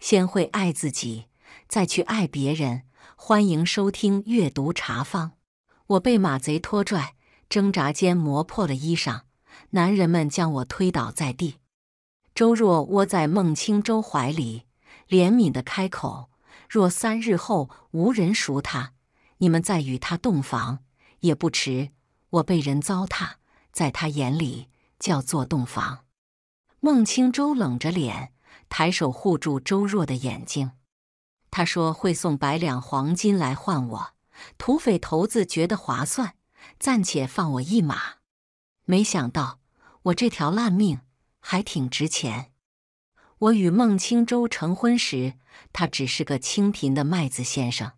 先会爱自己，再去爱别人。欢迎收听《阅读茶坊》。我被马贼拖拽，挣扎间磨破了衣裳。男人们将我推倒在地。周若窝在孟清舟怀里，怜悯的开口：“若三日后无人赎他，你们再与他洞房也不迟。”我被人糟蹋，在他眼里叫做洞房。孟清舟冷着脸。抬手护住周若的眼睛，他说：“会送百两黄金来换我。”土匪头子觉得划算，暂且放我一马。没想到我这条烂命还挺值钱。我与孟清州成婚时，他只是个清贫的麦子先生。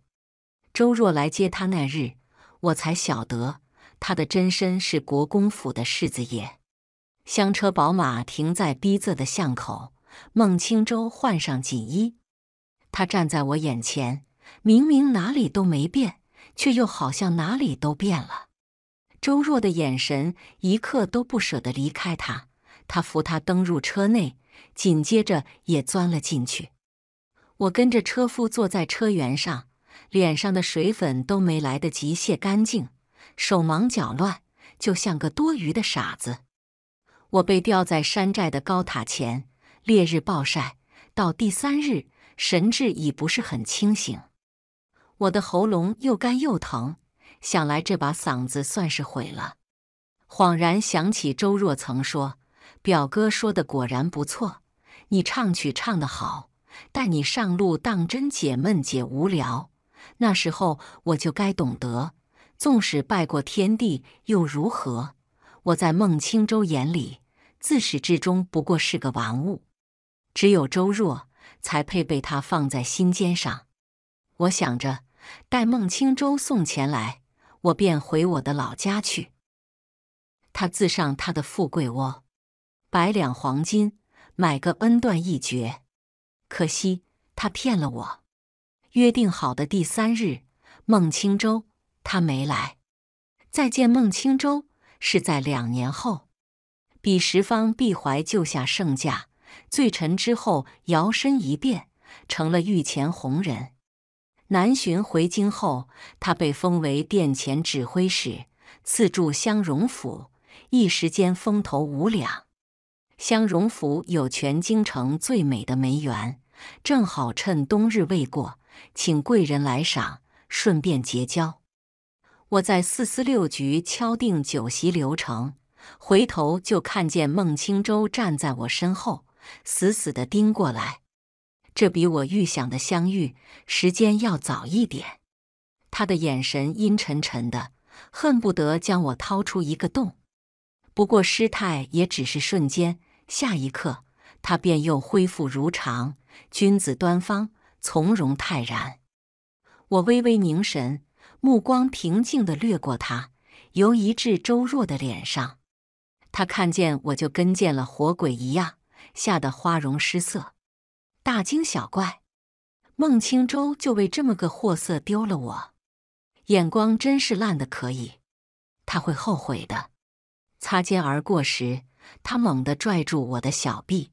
周若来接他那日，我才晓得他的真身是国公府的世子爷。香车宝马停在逼仄的巷口。孟清舟换上锦衣，他站在我眼前，明明哪里都没变，却又好像哪里都变了。周若的眼神一刻都不舍得离开他，他扶他登入车内，紧接着也钻了进去。我跟着车夫坐在车辕上，脸上的水粉都没来得及卸干净，手忙脚乱，就像个多余的傻子。我被吊在山寨的高塔前。烈日暴晒，到第三日，神志已不是很清醒。我的喉咙又干又疼，想来这把嗓子算是毁了。恍然想起周若曾说：“表哥说的果然不错，你唱曲唱得好，带你上路当真解闷解无聊。”那时候我就该懂得，纵使拜过天地又如何？我在孟清舟眼里，自始至终不过是个玩物。只有周若才配被他放在心尖上，我想着，待孟清州送钱来，我便回我的老家去。他自上他的富贵窝，百两黄金买个恩断义绝。可惜他骗了我。约定好的第三日，孟清州他没来。再见孟清州是在两年后，彼时方必怀救下圣驾。醉沉之后，摇身一变成了御前红人。南巡回京后，他被封为殿前指挥使，赐住相荣府，一时间风头无两。相荣府有全京城最美的梅园，正好趁冬日未过，请贵人来赏，顺便结交。我在四司六局敲定酒席流程，回头就看见孟清舟站在我身后。死死地盯过来，这比我预想的相遇时间要早一点。他的眼神阴沉沉的，恨不得将我掏出一个洞。不过失态也只是瞬间，下一刻他便又恢复如常，君子端方，从容泰然。我微微凝神，目光平静地掠过他，游移至周若的脸上。他看见我就跟见了活鬼一样。吓得花容失色，大惊小怪。孟青舟就为这么个货色丢了我，眼光真是烂的可以。他会后悔的。擦肩而过时，他猛地拽住我的小臂，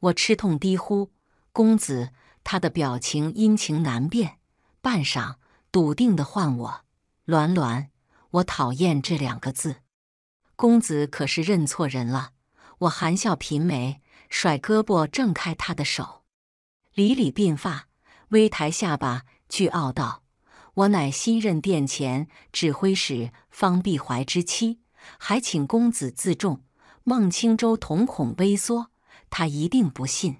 我吃痛低呼：“公子。”他的表情阴晴难辨。半晌，笃定的唤我：“栾栾。”我讨厌这两个字。公子可是认错人了。我含笑颦眉。甩胳膊挣开他的手，理理鬓发，微抬下巴，倨傲道：“我乃新任殿前指挥使方碧怀之妻，还请公子自重。”孟青州瞳孔微缩，他一定不信。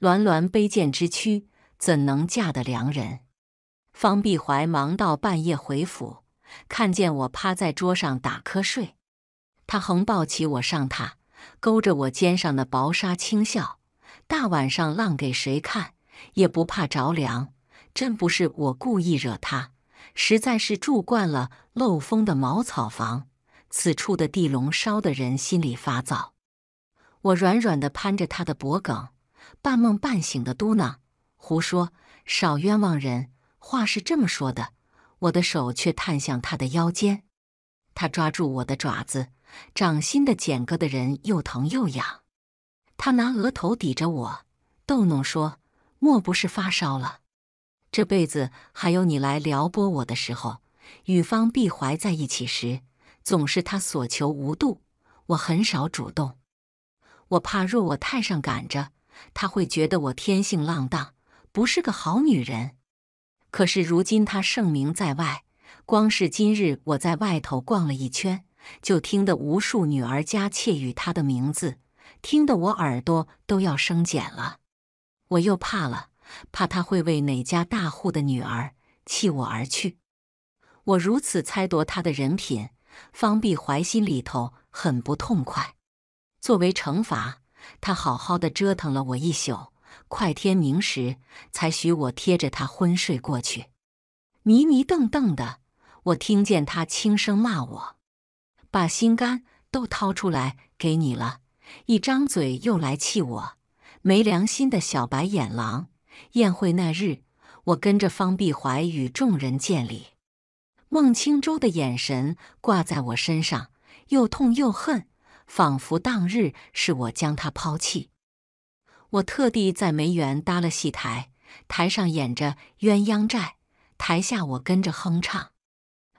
鸾鸾卑贱之躯，怎能嫁得良人？方碧怀忙到半夜回府，看见我趴在桌上打瞌睡，他横抱起我上榻。勾着我肩上的薄纱，轻笑。大晚上浪给谁看？也不怕着凉。真不是我故意惹他，实在是住惯了漏风的茅草房，此处的地龙烧得人心里发燥。我软软的攀着他的脖梗，半梦半醒的嘟囔：“胡说，少冤枉人。话是这么说的，我的手却探向他的腰间。”他抓住我的爪子。掌心的茧割的人又疼又痒，他拿额头抵着我，逗弄说：“莫不是发烧了？”这辈子还有你来撩拨我的时候。与方碧怀在一起时，总是他所求无度，我很少主动。我怕若我太上赶着，他会觉得我天性浪荡，不是个好女人。可是如今他盛名在外，光是今日我在外头逛了一圈。就听得无数女儿家窃语他的名字，听得我耳朵都要生茧了。我又怕了，怕他会为哪家大户的女儿弃我而去。我如此猜夺他的人品，方碧怀心里头很不痛快。作为惩罚，他好好的折腾了我一宿，快天明时才许我贴着他昏睡过去。迷迷瞪瞪的，我听见他轻声骂我。把心肝都掏出来给你了，一张嘴又来气我，没良心的小白眼狼！宴会那日，我跟着方碧怀与众人见礼，孟清洲的眼神挂在我身上，又痛又恨，仿佛当日是我将他抛弃。我特地在梅园搭了戏台，台上演着鸳鸯寨，台下我跟着哼唱。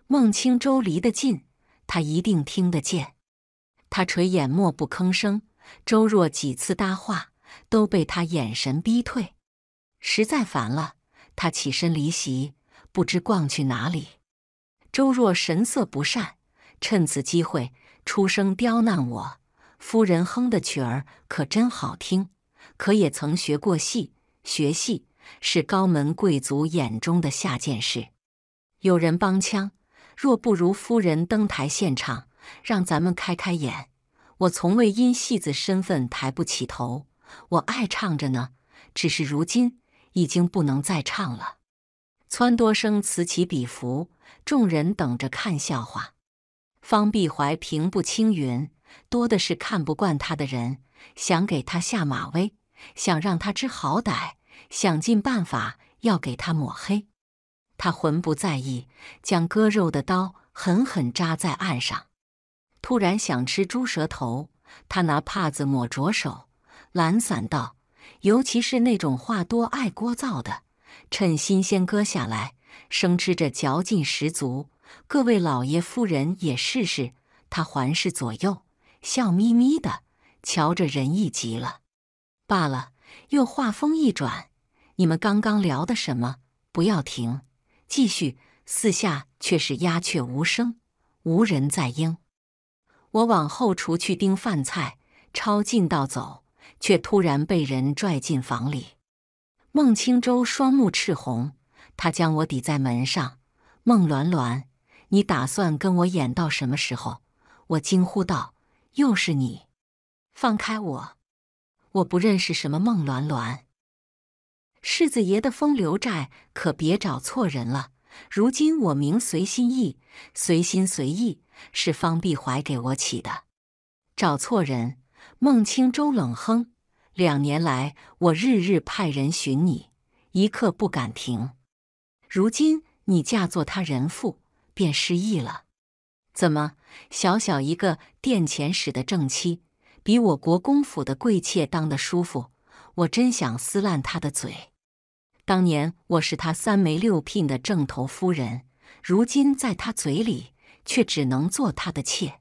孟清洲离得近。他一定听得见。他垂眼默不吭声。周若几次搭话，都被他眼神逼退。实在烦了，他起身离席，不知逛去哪里。周若神色不善，趁此机会出声刁难我：“夫人哼的曲儿可真好听，可也曾学过戏。学戏是高门贵族眼中的下贱事。”有人帮腔。若不如夫人登台献唱，让咱们开开眼。我从未因戏子身份抬不起头，我爱唱着呢。只是如今已经不能再唱了。撺掇声此起彼伏，众人等着看笑话。方碧怀平步青云，多的是看不惯他的人，想给他下马威，想让他知好歹，想尽办法要给他抹黑。他浑不在意，将割肉的刀狠狠扎在案上。突然想吃猪舌头，他拿帕子抹着手，懒散道：“尤其是那种话多爱聒噪的，趁新鲜割下来，生吃着嚼劲十足。各位老爷夫人也试试。”他环视左右，笑眯眯的瞧着，仁义极了。罢了，又话锋一转：“你们刚刚聊的什么？不要停。”继续，四下却是鸦雀无声，无人在应。我往后厨去盯饭菜，抄近道走，却突然被人拽进房里。孟青舟双目赤红，他将我抵在门上：“孟鸾鸾，你打算跟我演到什么时候？”我惊呼道：“又是你！放开我！我不认识什么孟鸾鸾。”世子爷的风流债可别找错人了。如今我名随心意，随心随意，是方碧怀给我起的。找错人！孟清舟冷哼。两年来，我日日派人寻你，一刻不敢停。如今你嫁作他人妇，便失意了。怎么？小小一个殿前使的正妻，比我国公府的贵妾当的舒服？我真想撕烂他的嘴！当年我是他三媒六聘的正头夫人，如今在他嘴里却只能做他的妾。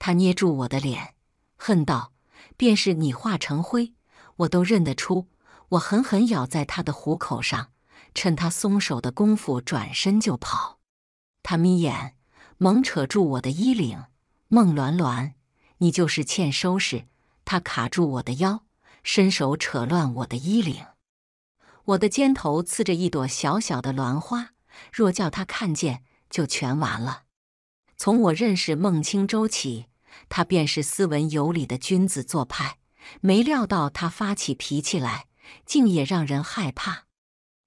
他捏住我的脸，恨道：“便是你化成灰，我都认得出。”我狠狠咬在他的虎口上，趁他松手的功夫转身就跑。他眯眼，猛扯住我的衣领：“孟鸾鸾，你就是欠收拾！”他卡住我的腰，伸手扯乱我的衣领。我的肩头刺着一朵小小的鸾花，若叫他看见，就全完了。从我认识孟清舟起，他便是斯文有礼的君子做派，没料到他发起脾气来，竟也让人害怕。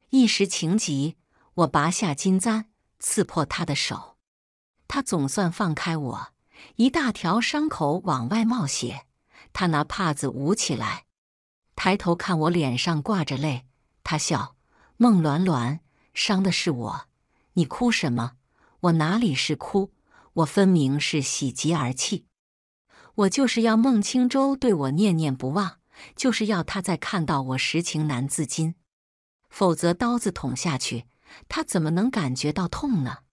一时情急，我拔下金簪，刺破他的手。他总算放开我，一大条伤口往外冒血。他拿帕子捂起来，抬头看我，脸上挂着泪。他笑，孟鸾鸾，伤的是我，你哭什么？我哪里是哭，我分明是喜极而泣。我就是要孟青舟对我念念不忘，就是要他再看到我时情难自禁。否则刀子捅下去，他怎么能感觉到痛呢？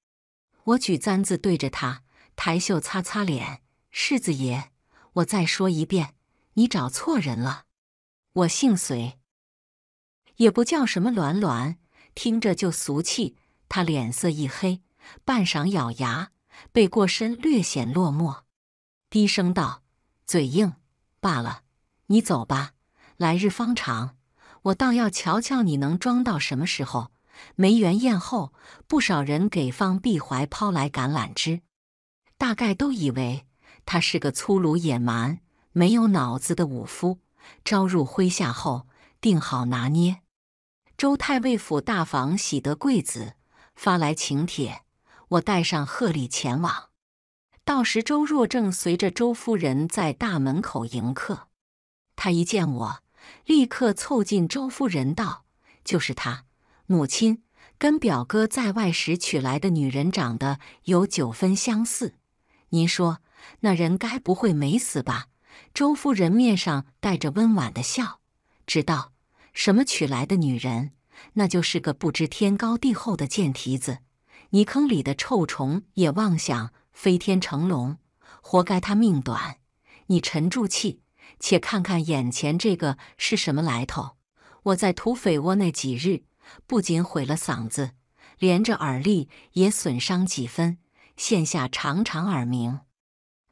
我举簪子对着他，抬袖擦擦脸。世子爷，我再说一遍，你找错人了。我姓隋。”也不叫什么栾栾，听着就俗气。他脸色一黑，半晌咬牙，背过身，略显落寞，低声道：“嘴硬罢了，你走吧。来日方长，我倒要瞧瞧你能装到什么时候。”梅园宴后，不少人给方碧怀抛来橄榄枝，大概都以为他是个粗鲁野蛮、没有脑子的武夫，招入麾下后定好拿捏。周太尉府大房喜得贵子，发来请帖，我带上贺礼前往。到时周若正随着周夫人在大门口迎客，他一见我，立刻凑近周夫人道：“就是他母亲，跟表哥在外时娶来的女人长得有九分相似。您说那人该不会没死吧？”周夫人面上带着温婉的笑，直道。什么娶来的女人，那就是个不知天高地厚的贱蹄子，泥坑里的臭虫也妄想飞天成龙，活该他命短。你沉住气，且看看眼前这个是什么来头。我在土匪窝那几日，不仅毁了嗓子，连着耳力也损伤几分，现下常常耳鸣。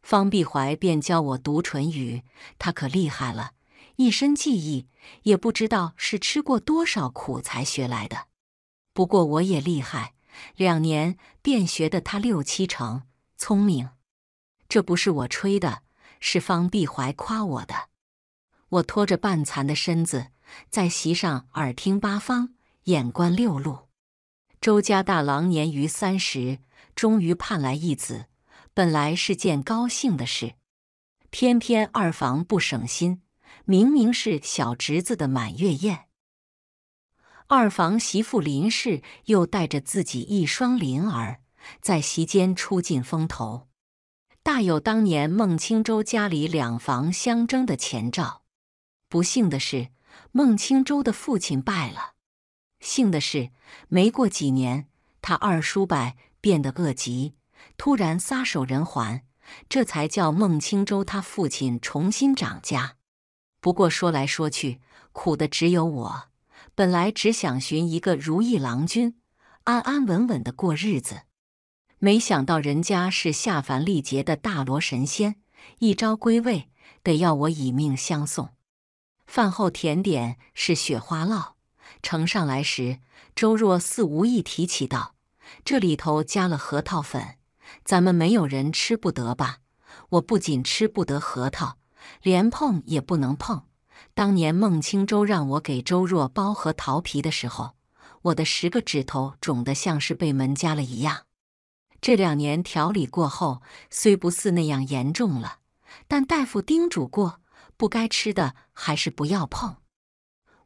方碧怀便教我读唇语，他可厉害了，一身技艺。也不知道是吃过多少苦才学来的，不过我也厉害，两年便学得他六七成聪明。这不是我吹的，是方碧怀夸我的。我拖着半残的身子，在席上耳听八方，眼观六路。周家大郎年逾三十，终于盼来一子，本来是件高兴的事，偏偏二房不省心。明明是小侄子的满月宴，二房媳妇林氏又带着自己一双麟儿在席间出尽风头，大有当年孟青州家里两房相争的前兆。不幸的是，孟青州的父亲败了；幸的是，没过几年，他二叔伯变得恶疾，突然撒手人寰，这才叫孟青州他父亲重新掌家。不过说来说去，苦的只有我。本来只想寻一个如意郎君，安安稳稳的过日子，没想到人家是下凡历劫的大罗神仙，一朝归位，得要我以命相送。饭后甜点是雪花酪，呈上来时，周若似无意提起道：“这里头加了核桃粉，咱们没有人吃不得吧？我不仅吃不得核桃。”连碰也不能碰。当年孟清舟让我给周若剥核桃皮的时候，我的十个指头肿得像是被门夹了一样。这两年调理过后，虽不似那样严重了，但大夫叮嘱过，不该吃的还是不要碰。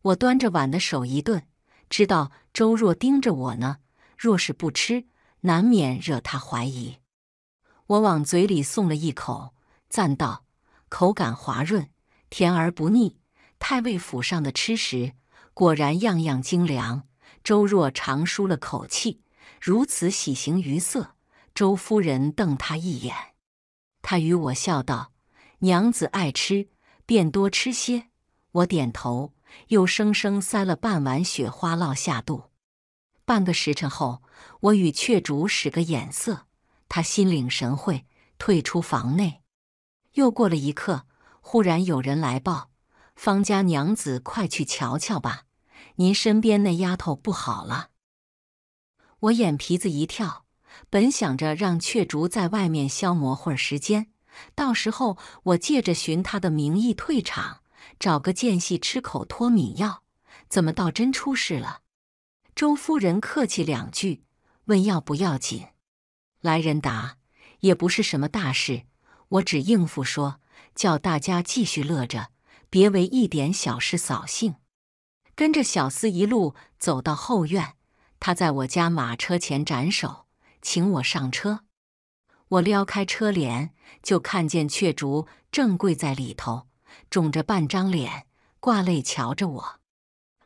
我端着碗的手一顿，知道周若盯着我呢。若是不吃，难免惹他怀疑。我往嘴里送了一口，赞道。口感滑润，甜而不腻。太尉府上的吃食果然样样精良。周若长舒了口气，如此喜形于色。周夫人瞪他一眼，他与我笑道：“娘子爱吃，便多吃些。”我点头，又生生塞了半碗雪花烙下肚。半个时辰后，我与雀竹使个眼色，他心领神会，退出房内。又过了一刻，忽然有人来报：“方家娘子，快去瞧瞧吧！您身边那丫头不好了。”我眼皮子一跳，本想着让雀竹在外面消磨会儿时间，到时候我借着寻她的名义退场，找个间隙吃口脱敏药。怎么倒真出事了？周夫人客气两句，问要不要紧。来人答：“也不是什么大事。”我只应付说，叫大家继续乐着，别为一点小事扫兴。跟着小厮一路走到后院，他在我家马车前斩首，请我上车。我撩开车帘，就看见雀竹正跪在里头，肿着半张脸，挂泪瞧着我。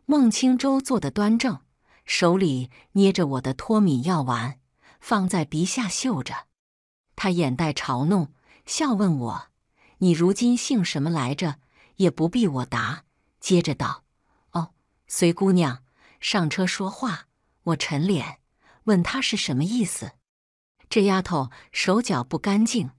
孟青舟坐得端正，手里捏着我的脱敏药丸，放在鼻下嗅着。他眼带嘲弄。笑问我：“你如今姓什么来着？”也不必我答。接着道：“哦，随姑娘上车说话。”我沉脸问他是什么意思。这丫头手脚不干净，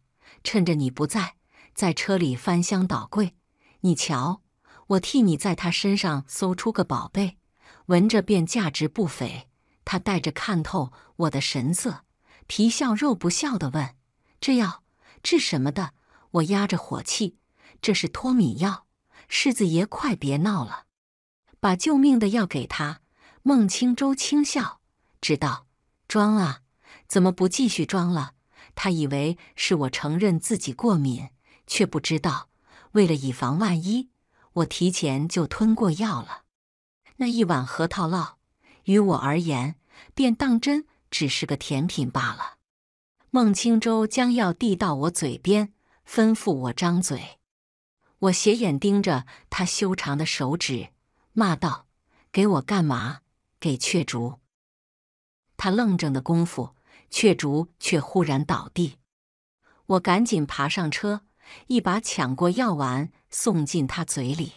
趁着你不在，在车里翻箱倒柜。你瞧，我替你在她身上搜出个宝贝，闻着便价值不菲。她带着看透我的神色，皮笑肉不笑的问：“这药治什么的？我压着火气，这是脱敏药。世子爷，快别闹了，把救命的药给他。孟清舟轻笑，知道装啊？怎么不继续装了？他以为是我承认自己过敏，却不知道，为了以防万一，我提前就吞过药了。那一碗核桃酪，于我而言，便当真只是个甜品罢了。孟青舟将药递到我嘴边，吩咐我张嘴。我斜眼盯着他修长的手指，骂道：“给我干嘛？给雀竹！”他愣怔的功夫，雀竹却忽然倒地。我赶紧爬上车，一把抢过药丸，送进他嘴里。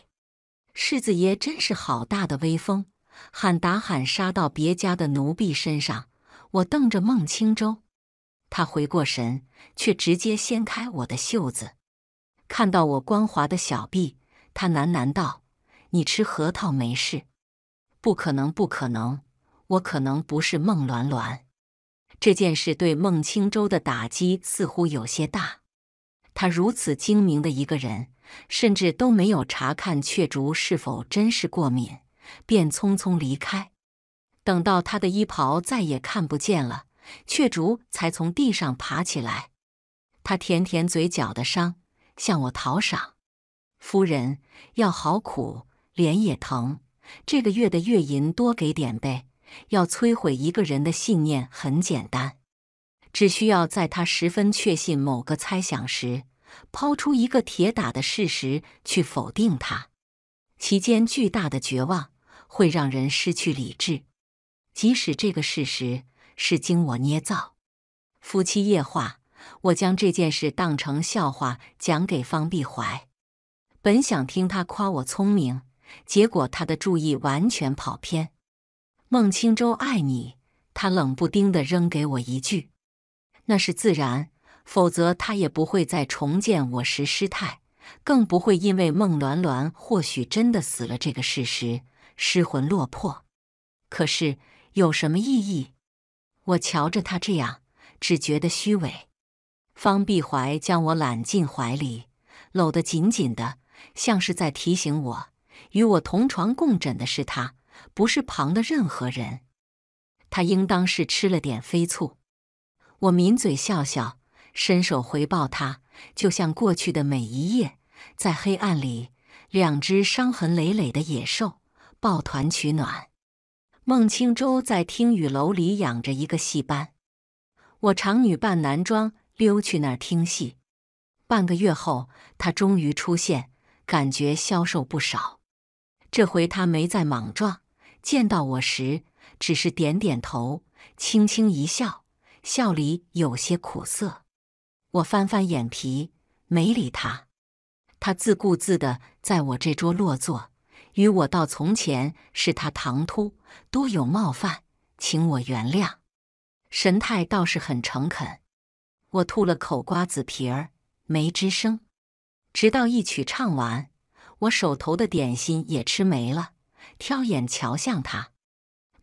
世子爷真是好大的威风，喊打喊杀到别家的奴婢身上。我瞪着孟青舟，他回过神，却直接掀开我的袖子，看到我光滑的小臂，他喃喃道：“你吃核桃没事？”“不可能，不可能！我可能不是孟鸾鸾。”这件事对孟清洲的打击似乎有些大。他如此精明的一个人，甚至都没有查看雀竹是否真是过敏，便匆匆离开。等到他的衣袍再也看不见了。雀竹才从地上爬起来，他舔舔嘴角的伤，向我讨赏。夫人要好苦，脸也疼。这个月的月银多给点呗。要摧毁一个人的信念很简单，只需要在他十分确信某个猜想时，抛出一个铁打的事实去否定他。其间巨大的绝望会让人失去理智，即使这个事实。是经我捏造，夫妻夜话，我将这件事当成笑话讲给方碧怀，本想听他夸我聪明，结果他的注意完全跑偏。孟青舟爱你，他冷不丁的扔给我一句：“那是自然，否则他也不会再重见我时失态，更不会因为孟鸾鸾或许真的死了这个事实失魂落魄。”可是有什么意义？我瞧着他这样，只觉得虚伪。方碧怀将我揽进怀里，搂得紧紧的，像是在提醒我，与我同床共枕的是他，不是旁的任何人。他应当是吃了点飞醋。我抿嘴笑笑，伸手回报他，就像过去的每一夜，在黑暗里，两只伤痕累累的野兽抱团取暖。孟清舟在听雨楼里养着一个戏班，我常女扮男装溜去那儿听戏。半个月后，他终于出现，感觉消瘦不少。这回他没再莽撞，见到我时只是点点头，轻轻一笑，笑里有些苦涩。我翻翻眼皮，没理他。他自顾自地在我这桌落座。与我到从前是他唐突，多有冒犯，请我原谅。神态倒是很诚恳。我吐了口瓜子皮儿，没吱声，直到一曲唱完，我手头的点心也吃没了，挑眼瞧向他，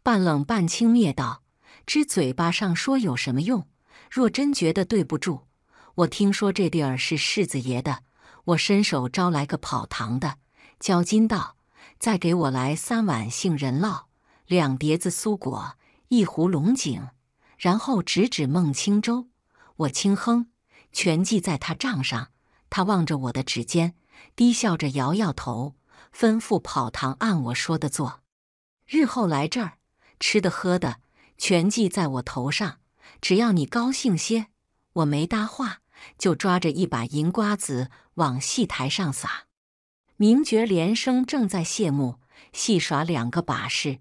半冷半轻蔑道：“知嘴巴上说有什么用？若真觉得对不住，我听说这地儿是世子爷的，我伸手招来个跑堂的，交金道。”再给我来三碗杏仁酪，两碟子酥果，一壶龙井。然后指指孟清舟，我轻哼，全记在他账上。他望着我的指尖，低笑着摇摇头，吩咐跑堂按我说的做。日后来这儿，吃的喝的全记在我头上。只要你高兴些，我没搭话，就抓着一把银瓜子往戏台上撒。名角连声正在谢幕，戏耍两个把式，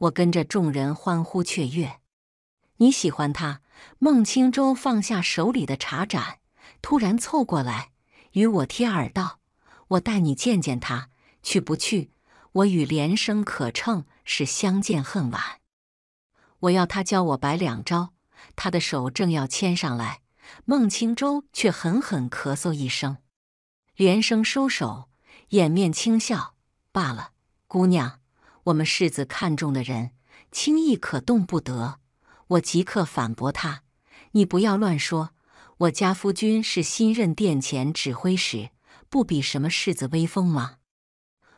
我跟着众人欢呼雀跃。你喜欢他？孟清舟放下手里的茶盏，突然凑过来，与我贴耳道：“我带你见见他，去不去？我与连生可称是相见恨晚。我要他教我摆两招。”他的手正要牵上来，孟清舟却狠狠咳嗽一声，连生收手。掩面轻笑罢了，姑娘，我们世子看中的人轻易可动不得。我即刻反驳他：“你不要乱说，我家夫君是新任殿前指挥使，不比什么世子威风吗？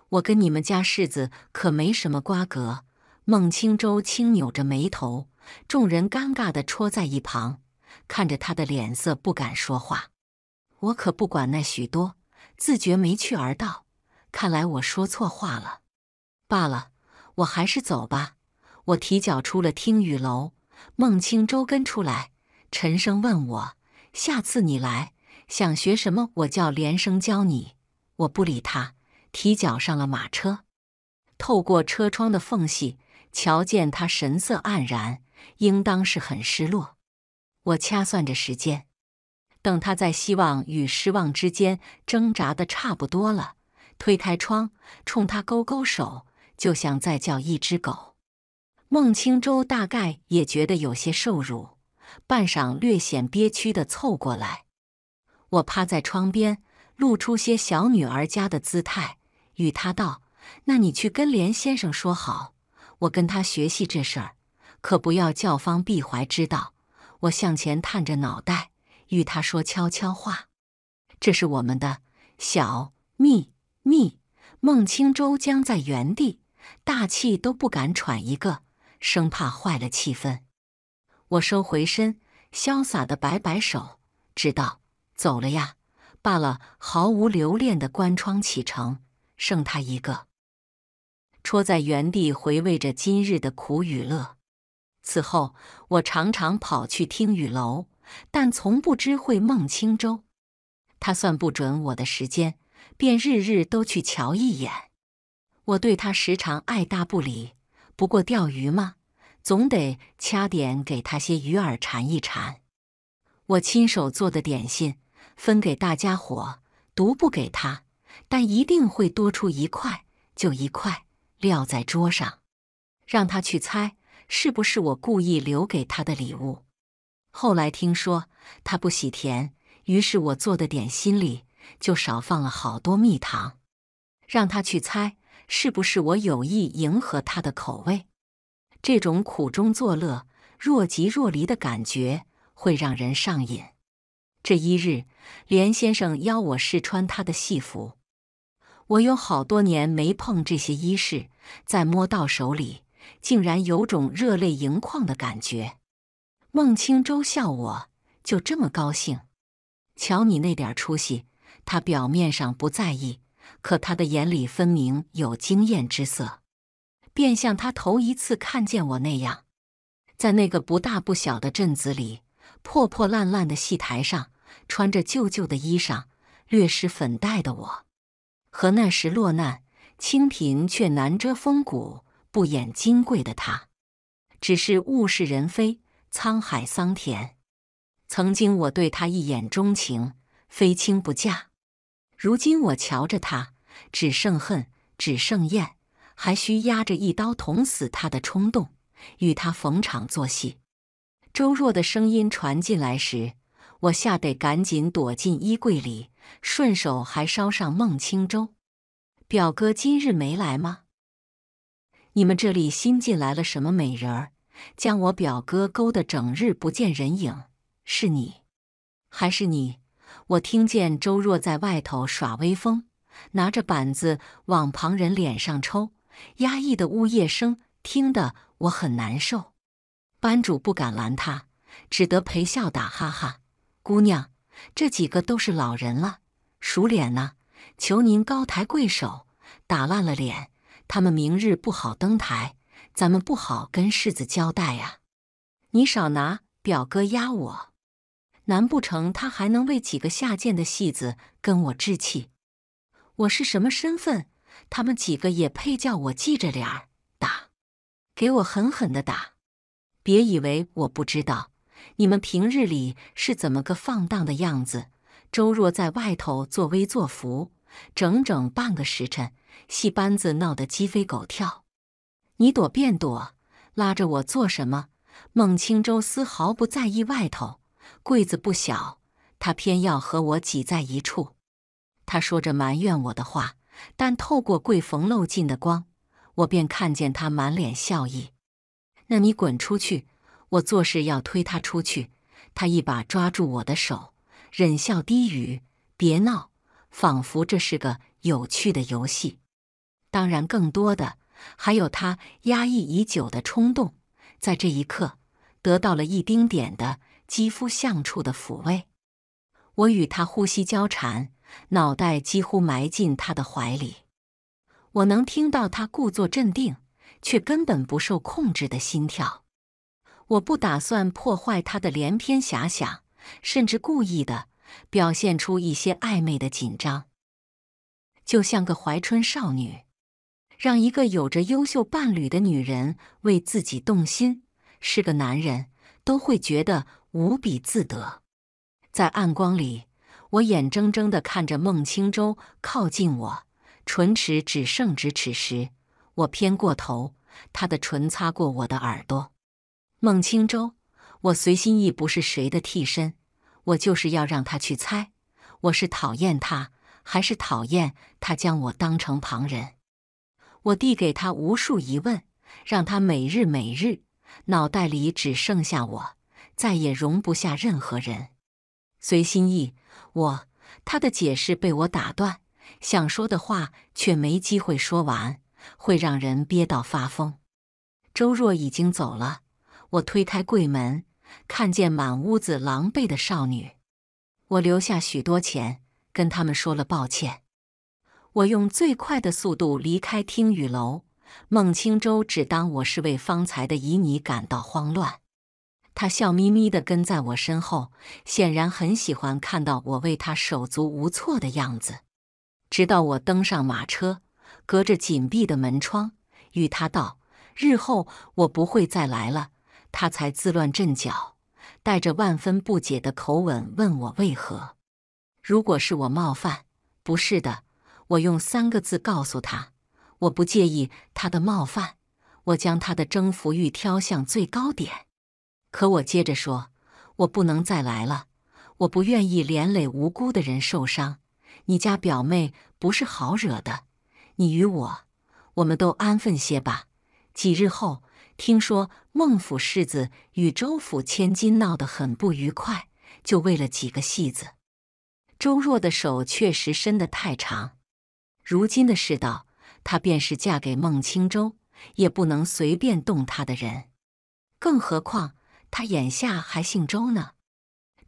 我跟你们家世子可没什么瓜葛。”孟清舟轻扭着眉头，众人尴尬地戳在一旁，看着他的脸色，不敢说话。我可不管那许多，自觉没趣而道。看来我说错话了，罢了，我还是走吧。我提脚出了听雨楼，孟清周跟出来，沉声问我：“下次你来，想学什么？我叫连声教你。”我不理他，提脚上了马车，透过车窗的缝隙，瞧见他神色黯然，应当是很失落。我掐算着时间，等他在希望与失望之间挣扎的差不多了。推开窗，冲他勾勾手，就像在叫一只狗。孟清舟大概也觉得有些受辱，半晌略显憋屈的凑过来。我趴在窗边，露出些小女儿家的姿态，与他道：“那你去跟连先生说好，我跟他学习这事儿，可不要叫方碧怀知道。”我向前探着脑袋，与他说悄悄话：“这是我们的小秘。”密孟清舟僵在原地，大气都不敢喘一个，生怕坏了气氛。我收回身，潇洒的摆摆手，知道走了呀，罢了，毫无留恋的关窗启程。剩他一个，戳在原地回味着今日的苦与乐。此后，我常常跑去听雨楼，但从不知会孟清舟，他算不准我的时间。便日日都去瞧一眼，我对他时常爱答不理。不过钓鱼嘛，总得掐点给他些鱼饵馋一馋。我亲手做的点心分给大家伙，独不给他，但一定会多出一块，就一块撂在桌上，让他去猜是不是我故意留给他的礼物。后来听说他不喜甜，于是我做的点心里。就少放了好多蜜糖，让他去猜是不是我有意迎合他的口味。这种苦中作乐、若即若离的感觉会让人上瘾。这一日，连先生邀我试穿他的戏服，我有好多年没碰这些衣饰，再摸到手里，竟然有种热泪盈眶的感觉。孟清舟笑我，就这么高兴？瞧你那点出息！他表面上不在意，可他的眼里分明有惊艳之色，便像他头一次看见我那样，在那个不大不小的镇子里，破破烂烂的戏台上，穿着旧旧的衣裳、略施粉黛的我，和那时落难、清贫却难遮风骨、不掩金贵的他，只是物是人非，沧海桑田。曾经我对他一眼钟情，非亲不嫁。如今我瞧着他，只剩恨，只剩厌，还需压着一刀捅死他的冲动，与他逢场作戏。周若的声音传进来时，我吓得赶紧躲进衣柜里，顺手还烧上孟清舟。表哥今日没来吗？你们这里新进来了什么美人儿，将我表哥勾得整日不见人影？是你，还是你？我听见周若在外头耍威风，拿着板子往旁人脸上抽，压抑的呜咽声听得我很难受。班主不敢拦他，只得陪笑打哈哈：“姑娘，这几个都是老人了，熟脸呢，求您高抬贵手，打烂了脸，他们明日不好登台，咱们不好跟世子交代啊。”你少拿表哥压我。难不成他还能为几个下贱的戏子跟我置气？我是什么身份？他们几个也配叫我记着脸儿打？给我狠狠的打！别以为我不知道你们平日里是怎么个放荡的样子。周若在外头作威作福，整整半个时辰，戏班子闹得鸡飞狗跳。你躲便躲，拉着我做什么？孟清舟丝毫不在意外头。柜子不小，他偏要和我挤在一处。他说着埋怨我的话，但透过柜缝漏进的光，我便看见他满脸笑意。那你滚出去！我做事要推他出去，他一把抓住我的手，忍笑低语：“别闹。”仿佛这是个有趣的游戏。当然，更多的还有他压抑已久的冲动，在这一刻得到了一丁点的。肌肤相触的抚慰，我与他呼吸交缠，脑袋几乎埋进他的怀里。我能听到他故作镇定，却根本不受控制的心跳。我不打算破坏他的连篇遐想，甚至故意的表现出一些暧昧的紧张，就像个怀春少女，让一个有着优秀伴侣的女人为自己动心，是个男人都会觉得。无比自得，在暗光里，我眼睁睁地看着孟清舟靠近我，唇齿只剩咫尺时，我偏过头，他的唇擦过我的耳朵。孟清舟，我随心意，不是谁的替身，我就是要让他去猜，我是讨厌他，还是讨厌他将我当成旁人？我递给他无数疑问，让他每日每日脑袋里只剩下我。再也容不下任何人。随心意，我他的解释被我打断，想说的话却没机会说完，会让人憋到发疯。周若已经走了，我推开柜门，看见满屋子狼狈的少女。我留下许多钱，跟他们说了抱歉。我用最快的速度离开听雨楼。孟清舟只当我是为方才的旖旎感到慌乱。他笑眯眯地跟在我身后，显然很喜欢看到我为他手足无措的样子。直到我登上马车，隔着紧闭的门窗与他道：“日后我不会再来了。”他才自乱阵脚，带着万分不解的口吻问我为何。如果是我冒犯，不是的，我用三个字告诉他：“我不介意他的冒犯。”我将他的征服欲挑向最高点。可我接着说，我不能再来了，我不愿意连累无辜的人受伤。你家表妹不是好惹的，你与我，我们都安分些吧。几日后，听说孟府世子与周府千金闹得很不愉快，就为了几个戏子。周若的手确实伸得太长，如今的世道，她便是嫁给孟清州，也不能随便动她的人，更何况。他眼下还姓周呢，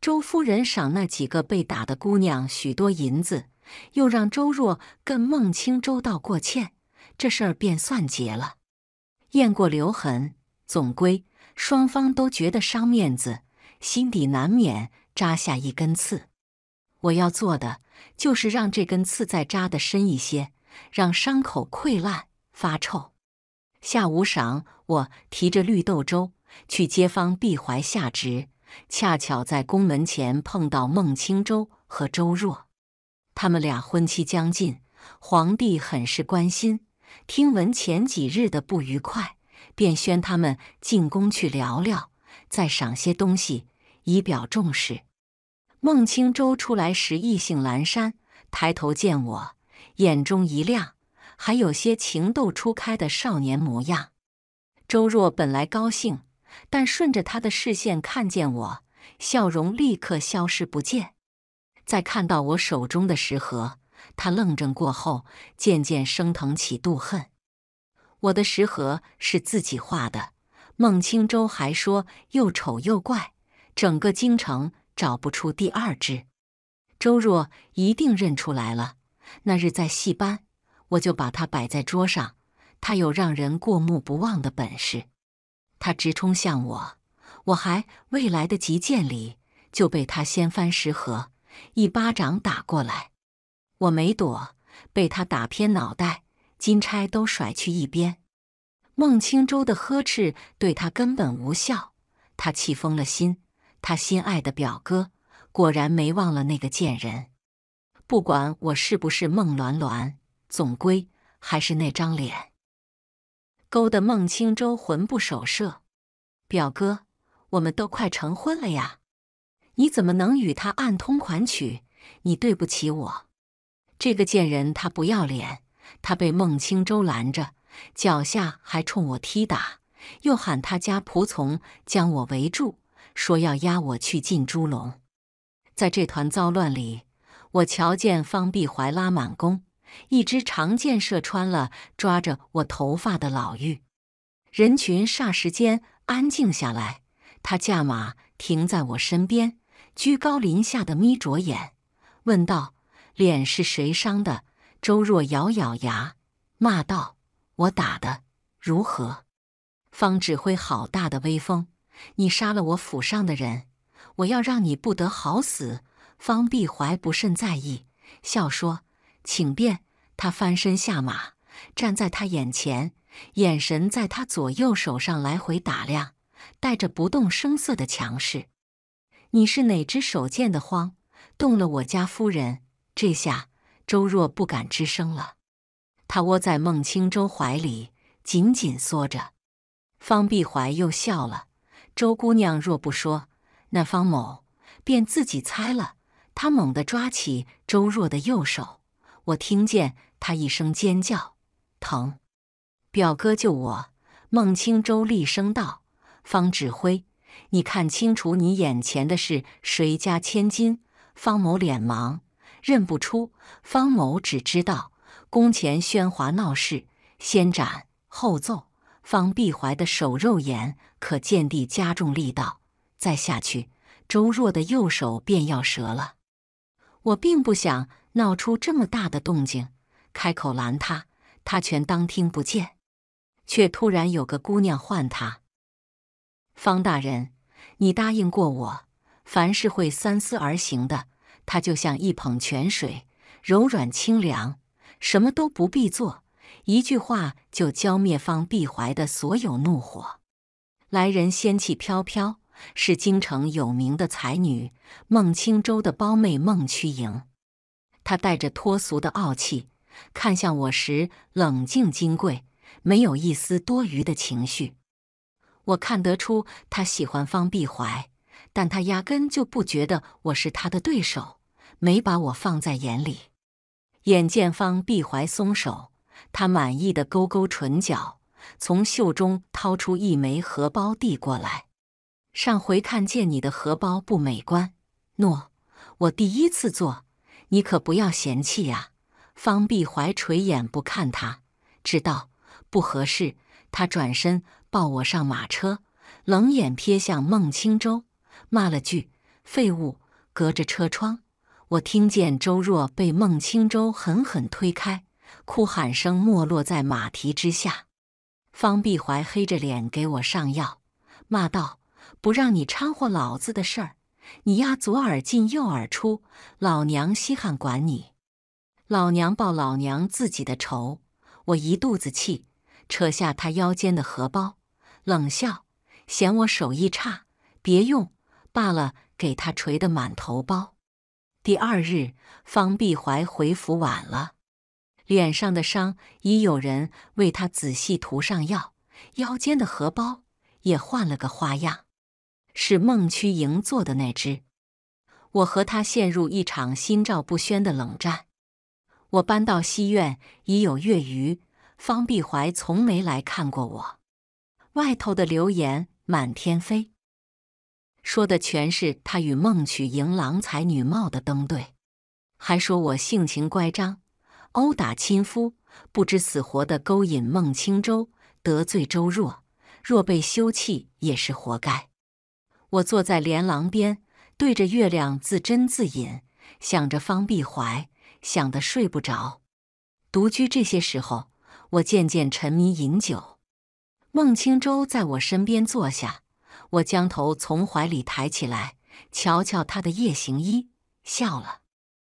周夫人赏那几个被打的姑娘许多银子，又让周若跟孟清周道过歉，这事儿便算结了。验过留痕，总归双方都觉得伤面子，心底难免扎下一根刺。我要做的就是让这根刺再扎得深一些，让伤口溃烂发臭。下午晌，我提着绿豆粥。去街坊避怀下职，恰巧在宫门前碰到孟清州和周若，他们俩婚期将近，皇帝很是关心。听闻前几日的不愉快，便宣他们进宫去聊聊，再赏些东西以表重视。孟清州出来时意兴阑珊，抬头见我，眼中一亮，还有些情窦初开的少年模样。周若本来高兴。但顺着他的视线看见我，笑容立刻消失不见。在看到我手中的石盒，他愣怔过后，渐渐升腾起妒恨。我的石盒是自己画的，孟清舟还说又丑又怪，整个京城找不出第二只。周若一定认出来了。那日在戏班，我就把它摆在桌上，它有让人过目不忘的本事。他直冲向我，我还未来得及见礼，就被他掀翻石盒，一巴掌打过来。我没躲，被他打偏脑袋，金钗都甩去一边。孟清舟的呵斥对他根本无效，他气疯了心。他心爱的表哥果然没忘了那个贱人，不管我是不是孟鸾鸾，总归还是那张脸。勾得孟清洲魂不守舍，表哥，我们都快成婚了呀！你怎么能与他暗通款曲？你对不起我！这个贱人，他不要脸，他被孟清洲拦着，脚下还冲我踢打，又喊他家仆从将我围住，说要押我去进猪笼。在这团糟乱里，我瞧见方碧怀拉满弓。一支长箭射穿了抓着我头发的老妪，人群霎时间安静下来。他驾马停在我身边，居高临下的眯着眼，问道：“脸是谁伤的？”周若咬咬牙，骂道：“我打的。”如何？方指挥好大的威风！你杀了我府上的人，我要让你不得好死。方必怀不甚在意，笑说：“请便。”他翻身下马，站在他眼前，眼神在他左右手上来回打量，带着不动声色的强势。你是哪只手贱的慌，动了我家夫人？这下周若不敢吱声了，他窝在孟清州怀里，紧紧缩着。方碧怀又笑了。周姑娘若不说，那方某便自己猜了。他猛地抓起周若的右手，我听见。他一声尖叫，疼！表哥救我！孟清舟厉声道：“方指挥，你看清楚，你眼前的是谁家千金？”方某脸盲，认不出。方某只知道宫前喧哗闹事，先斩后奏。方必怀的手肉眼可见地加重力道，再下去，周若的右手便要折了。我并不想闹出这么大的动静。开口拦他，他全当听不见，却突然有个姑娘唤他：“方大人，你答应过我，凡事会三思而行的。”他就像一捧泉水，柔软清凉，什么都不必做，一句话就浇灭方必怀的所有怒火。来人仙气飘飘，是京城有名的才女孟青州的胞妹孟曲莹，她带着脱俗的傲气。看向我时，冷静金贵，没有一丝多余的情绪。我看得出他喜欢方碧怀，但他压根就不觉得我是他的对手，没把我放在眼里。眼见方碧怀松手，他满意的勾勾唇角，从袖中掏出一枚荷包递过来。上回看见你的荷包不美观，诺，我第一次做，你可不要嫌弃呀。方碧怀垂眼不看他，只道不合适。他转身抱我上马车，冷眼瞥向孟青舟，骂了句“废物”。隔着车窗，我听见周若被孟青舟狠狠推开，哭喊声没落在马蹄之下。方碧怀黑着脸给我上药，骂道：“不让你掺和老子的事儿，你丫左耳进右耳出，老娘稀罕管你。”老娘报老娘自己的仇！我一肚子气，扯下他腰间的荷包，冷笑，嫌我手艺差，别用罢了。给他捶得满头包。第二日，方碧怀回府晚了，脸上的伤已有人为他仔细涂上药，腰间的荷包也换了个花样，是孟屈莹做的那只。我和他陷入一场心照不宣的冷战。我搬到西院已有月余，方碧怀从没来看过我。外头的流言满天飞，说的全是他与孟曲迎郎才女貌的登对，还说我性情乖张，殴打亲夫，不知死活地勾引孟青州，得罪周若，若被休弃也是活该。我坐在连廊边，对着月亮自斟自饮，想着方碧怀。想得睡不着，独居这些时候，我渐渐沉迷饮酒。孟清舟在我身边坐下，我将头从怀里抬起来，瞧瞧他的夜行衣，笑了。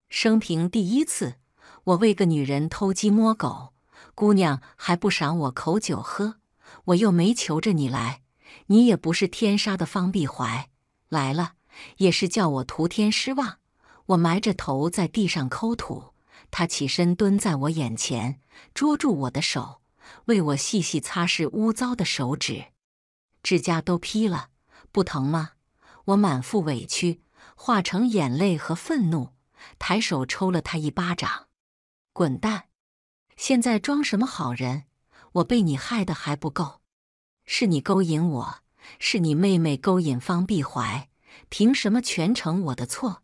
生平第一次，我为个女人偷鸡摸狗，姑娘还不赏我口酒喝，我又没求着你来，你也不是天杀的方必怀，来了也是叫我徒添失望。我埋着头在地上抠土，他起身蹲在我眼前，捉住我的手，为我细细擦拭污糟的手指，指甲都劈了，不疼吗？我满腹委屈化成眼泪和愤怒，抬手抽了他一巴掌：“滚蛋！现在装什么好人？我被你害得还不够？是你勾引我，是你妹妹勾引方碧怀，凭什么全成我的错？”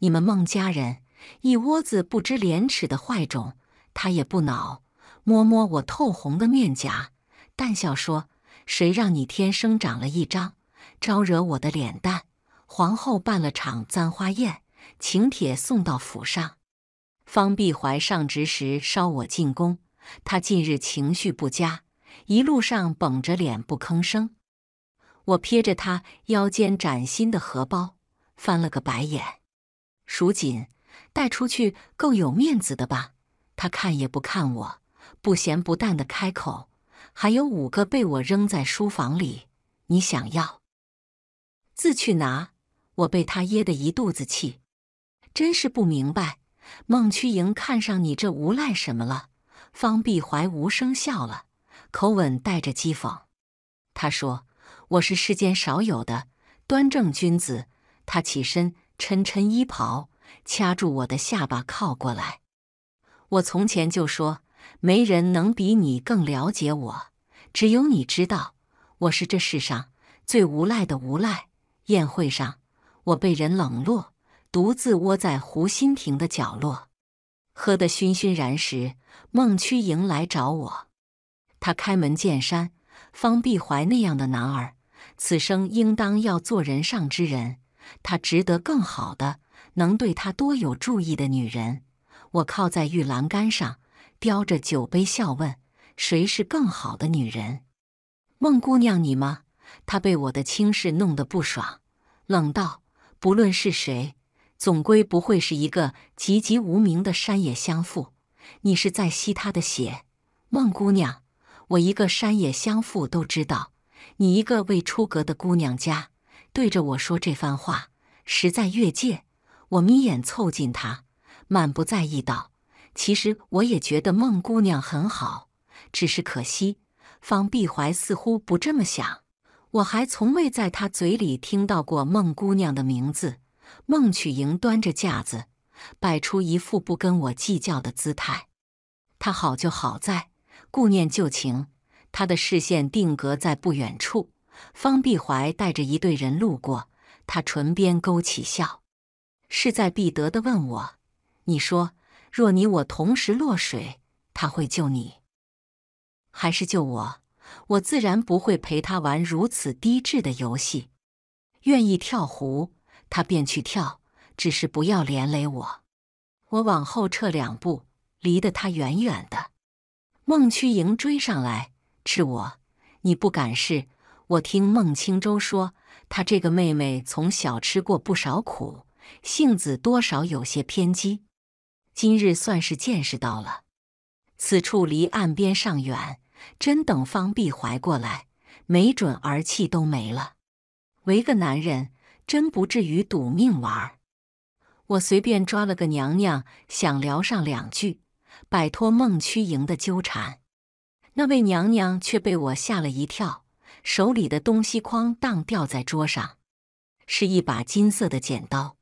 你们孟家人一窝子不知廉耻的坏种，他也不恼，摸摸我透红的面颊，淡笑说：“谁让你天生长了一张招惹我的脸蛋？”皇后办了场簪花宴，请帖送到府上。方碧怀上职时捎我进宫，他近日情绪不佳，一路上绷着脸不吭声。我瞥着他腰间崭新的荷包，翻了个白眼。蜀锦带出去够有面子的吧？他看也不看我，不咸不淡的开口：“还有五个被我扔在书房里，你想要自去拿。”我被他噎得一肚子气，真是不明白孟曲莹看上你这无赖什么了。方碧怀无声笑了，口吻带着讥讽：“他说我是世间少有的端正君子。”他起身。抻抻衣袍，掐住我的下巴，靠过来。我从前就说，没人能比你更了解我，只有你知道，我是这世上最无赖的无赖。宴会上，我被人冷落，独自窝在湖心亭的角落，喝得醺醺然时，孟曲莹来找我。他开门见山：“方必怀那样的男儿，此生应当要做人上之人。”他值得更好的，能对他多有注意的女人。我靠在玉栏杆上，叼着酒杯，笑问：“谁是更好的女人？”孟姑娘，你吗？她被我的轻视弄得不爽，冷道：“不论是谁，总归不会是一个籍籍无名的山野乡妇。你是在吸她的血，孟姑娘。我一个山野乡妇都知道，你一个未出阁的姑娘家。”对着我说这番话实在越界。我眯眼凑近他，满不在意道：“其实我也觉得孟姑娘很好，只是可惜方碧怀似乎不这么想。我还从未在他嘴里听到过孟姑娘的名字。”孟曲莹端着架子，摆出一副不跟我计较的姿态。他好就好在顾念旧情，他的视线定格在不远处。方碧怀带着一队人路过，他唇边勾起笑，势在必得的问我：“你说，若你我同时落水，他会救你，还是救我？我自然不会陪他玩如此低智的游戏。愿意跳湖，他便去跳，只是不要连累我。”我往后撤两步，离得他远远的。孟屈盈追上来，斥我：“你不敢试。”我听孟青舟说，他这个妹妹从小吃过不少苦，性子多少有些偏激。今日算是见识到了。此处离岸边尚远，真等方碧怀过来，没准儿气都没了。为个男人，真不至于赌命玩。我随便抓了个娘娘，想聊上两句，摆脱孟屈莹的纠缠。那位娘娘却被我吓了一跳。手里的东西哐当掉在桌上，是一把金色的剪刀，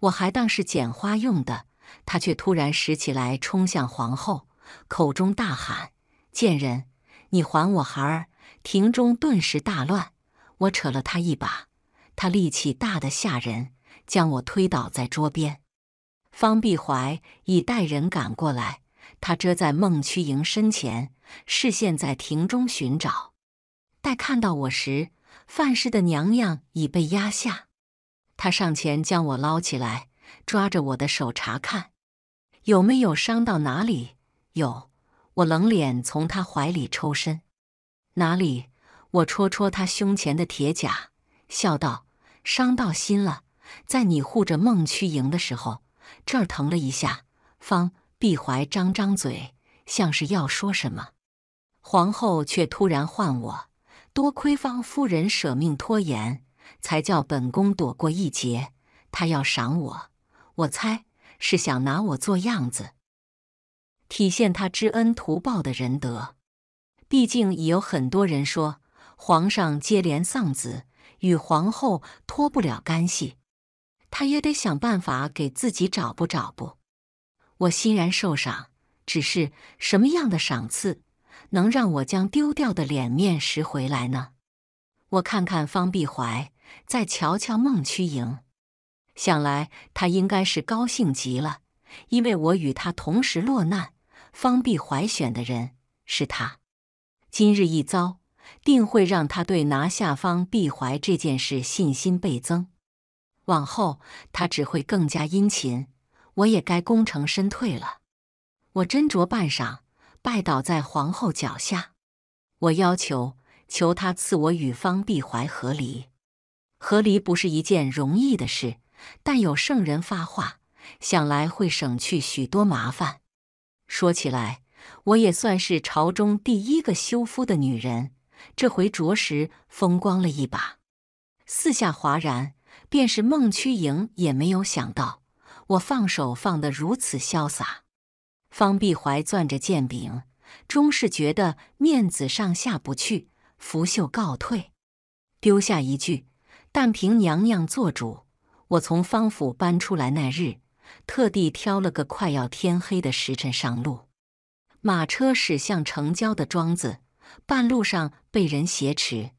我还当是剪花用的，他却突然拾起来冲向皇后，口中大喊：“贱人，你还我孩儿！”庭中顿时大乱，我扯了他一把，他力气大得吓人，将我推倒在桌边。方碧怀已带人赶过来，他遮在孟曲莹身前，视线在庭中寻找。待看到我时，范氏的娘娘已被压下。她上前将我捞起来，抓着我的手查看有没有伤到哪里。有，我冷脸从她怀里抽身。哪里？我戳戳她胸前的铁甲，笑道：“伤到心了。”在你护着孟区营的时候，这儿疼了一下。方碧怀张张嘴，像是要说什么，皇后却突然唤我。多亏方夫人舍命拖延，才叫本宫躲过一劫。她要赏我，我猜是想拿我做样子，体现他知恩图报的仁德。毕竟已有很多人说皇上接连丧子，与皇后脱不了干系，他也得想办法给自己找不找不。我欣然受赏，只是什么样的赏赐？能让我将丢掉的脸面拾回来呢？我看看方必怀，再瞧瞧孟屈莹，想来他应该是高兴极了，因为我与他同时落难。方必怀选的人是他，今日一遭，定会让他对拿下方必怀这件事信心倍增。往后他只会更加殷勤，我也该功成身退了。我斟酌半晌。拜倒在皇后脚下，我要求求她赐我与方碧怀和离。和离不是一件容易的事，但有圣人发话，想来会省去许多麻烦。说起来，我也算是朝中第一个休夫的女人，这回着实风光了一把。四下哗然，便是孟屈莹也没有想到，我放手放得如此潇洒。方碧怀攥着剑柄，终是觉得面子上下不去，拂袖告退，丢下一句：“但凭娘娘做主。”我从方府搬出来那日，特地挑了个快要天黑的时辰上路。马车驶向城郊的庄子，半路上被人挟持，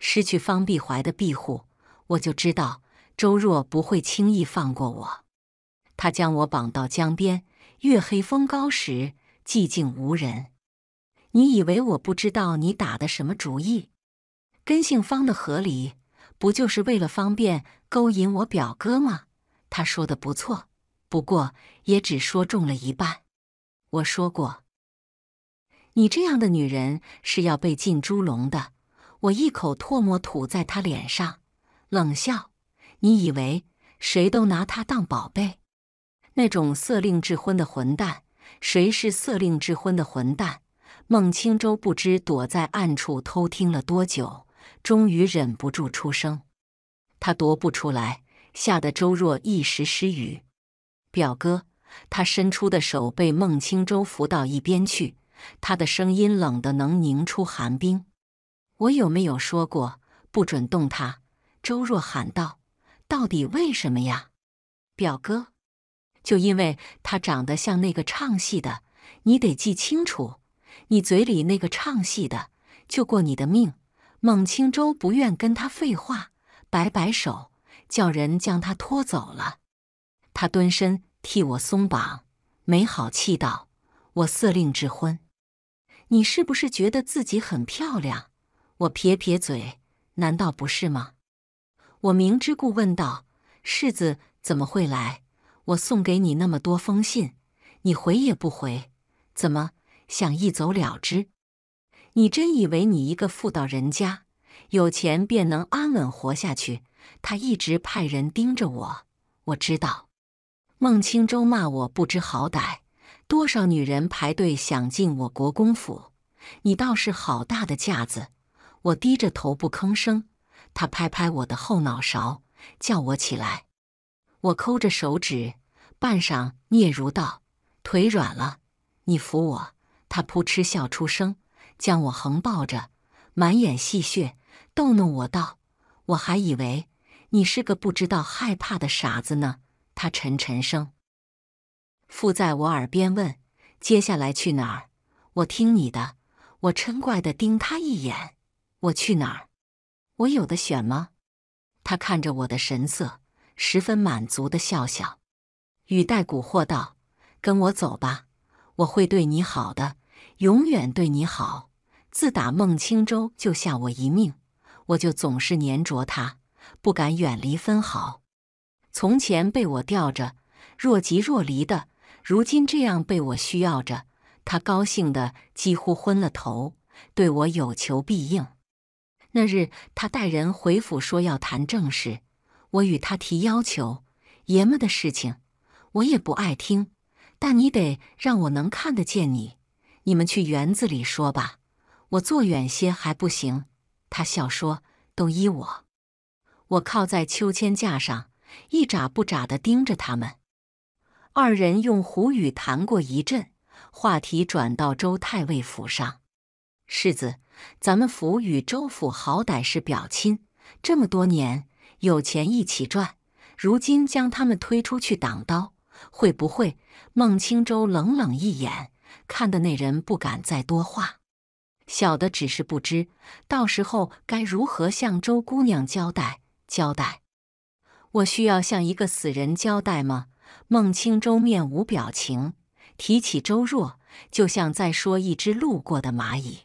失去方碧怀的庇护，我就知道周若不会轻易放过我。他将我绑到江边。月黑风高时，寂静无人。你以为我不知道你打的什么主意？跟姓方的合离，不就是为了方便勾引我表哥吗？他说的不错，不过也只说中了一半。我说过，你这样的女人是要被进猪笼的。我一口唾沫吐在他脸上，冷笑。你以为谁都拿她当宝贝？那种色令智昏的混蛋，谁是色令智昏的混蛋？孟清舟不知躲在暗处偷听了多久，终于忍不住出声。他踱不出来，吓得周若一时失语。表哥，他伸出的手被孟清舟扶到一边去。他的声音冷得能凝出寒冰。我有没有说过不准动他？周若喊道：“到底为什么呀，表哥？”就因为他长得像那个唱戏的，你得记清楚。你嘴里那个唱戏的救过你的命。孟青舟不愿跟他废话，摆摆手，叫人将他拖走了。他蹲身替我松绑，没好气道：“我色令智昏，你是不是觉得自己很漂亮？”我撇撇嘴：“难道不是吗？”我明知故问道：“世子怎么会来？”我送给你那么多封信，你回也不回？怎么想一走了之？你真以为你一个妇道人家，有钱便能安稳活下去？他一直派人盯着我，我知道。孟清舟骂我不知好歹，多少女人排队想进我国公府，你倒是好大的架子！我低着头不吭声，他拍拍我的后脑勺，叫我起来。我抠着手指，半晌嗫嚅道：“腿软了，你扶我。”他扑哧笑出声，将我横抱着，满眼戏谑，逗弄我道：“我还以为你是个不知道害怕的傻子呢。”他沉沉声，附在我耳边问：“接下来去哪儿？我听你的。”我嗔怪的盯他一眼：“我去哪儿？我有的选吗？”他看着我的神色。十分满足的笑笑，语带蛊惑道：“跟我走吧，我会对你好的，永远对你好。自打孟清州救下我一命，我就总是粘着他，不敢远离分毫。从前被我吊着，若即若离的，如今这样被我需要着，他高兴的几乎昏了头，对我有求必应。那日他带人回府，说要谈正事。”我与他提要求，爷们的事情我也不爱听，但你得让我能看得见你。你们去园子里说吧，我坐远些还不行。他笑说：“都依我。”我靠在秋千架上，一眨不眨的盯着他们二人，用胡语谈过一阵，话题转到周太尉府上。世子，咱们府与周府好歹是表亲，这么多年。有钱一起赚，如今将他们推出去挡刀，会不会？孟清舟冷冷一眼，看的那人不敢再多话。小的只是不知，到时候该如何向周姑娘交代？交代？我需要向一个死人交代吗？孟清洲面无表情，提起周若，就像在说一只路过的蚂蚁。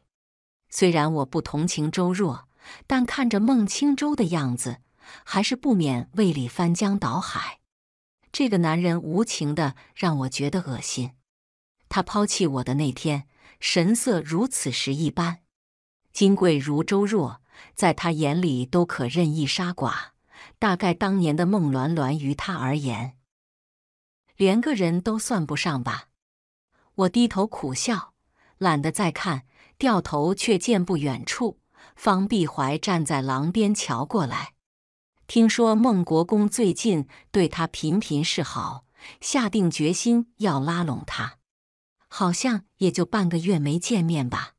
虽然我不同情周若，但看着孟清洲的样子。还是不免胃里翻江倒海。这个男人无情的让我觉得恶心。他抛弃我的那天，神色如此时一般。金贵如周若，在他眼里都可任意杀剐。大概当年的孟鸾鸾于他而言，连个人都算不上吧。我低头苦笑，懒得再看，掉头却见不远处方碧怀站在廊边瞧过来。听说孟国公最近对他频频示好，下定决心要拉拢他，好像也就半个月没见面吧。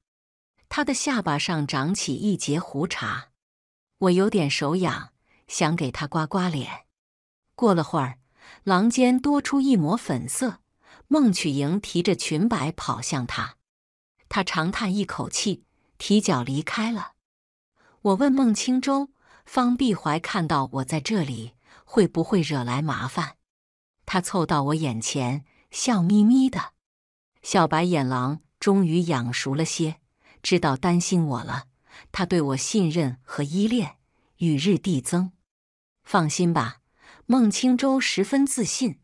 他的下巴上长起一截胡茬，我有点手痒，想给他刮刮脸。过了会儿，廊间多出一抹粉色。孟曲莹提着裙摆跑向他，他长叹一口气，提脚离开了。我问孟青舟。方碧怀看到我在这里，会不会惹来麻烦？他凑到我眼前，笑眯眯的。小白眼狼终于养熟了些，知道担心我了。他对我信任和依恋与日递增。放心吧，孟清舟十分自信。